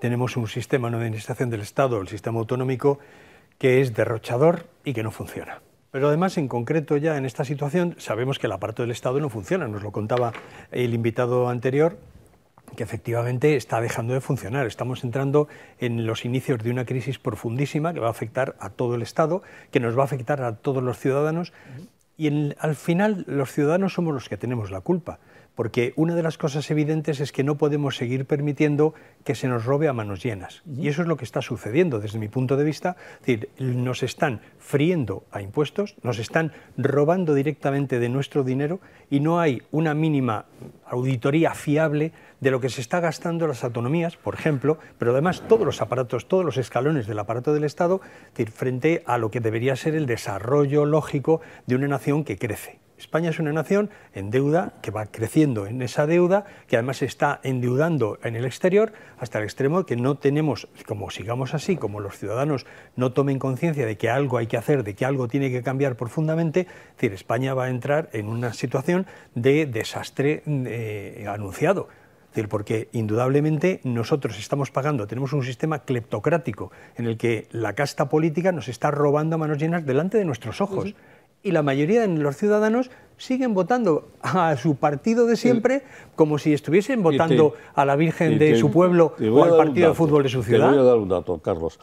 tenemos un sistema de administración del Estado, el sistema autonómico, que es derrochador y que no funciona. Pero además, en concreto, ya en esta situación, sabemos que el aparato del Estado no funciona. Nos lo contaba el invitado anterior, que efectivamente está dejando de funcionar. Estamos entrando en los inicios de una crisis profundísima que va a afectar a todo el Estado, que nos va a afectar a todos los ciudadanos y al final los ciudadanos somos los que tenemos la culpa, porque una de las cosas evidentes es que no podemos seguir permitiendo que se nos robe a manos llenas. Y eso es lo que está sucediendo desde mi punto de vista. Es decir, nos están friendo a impuestos, nos están robando directamente de nuestro dinero y no hay una mínima auditoría fiable de lo que se está gastando las autonomías, por ejemplo, pero además todos los aparatos, todos los escalones del aparato del Estado, frente a lo que debería ser el desarrollo lógico de una nación que crece. España es una nación en deuda, que va creciendo en esa deuda, que además está endeudando en el exterior hasta el extremo que no tenemos, como sigamos así, como los ciudadanos no tomen conciencia de que algo hay que hacer, de que algo tiene que cambiar profundamente, España va a entrar en una situación de desastre eh, anunciado porque indudablemente nosotros estamos pagando, tenemos un sistema cleptocrático en el que la casta política nos está robando a manos llenas delante de nuestros ojos y la mayoría de los ciudadanos siguen votando a su partido de siempre como si estuviesen votando a la Virgen de su pueblo o al partido de fútbol de su ciudad. dar un dato, Carlos.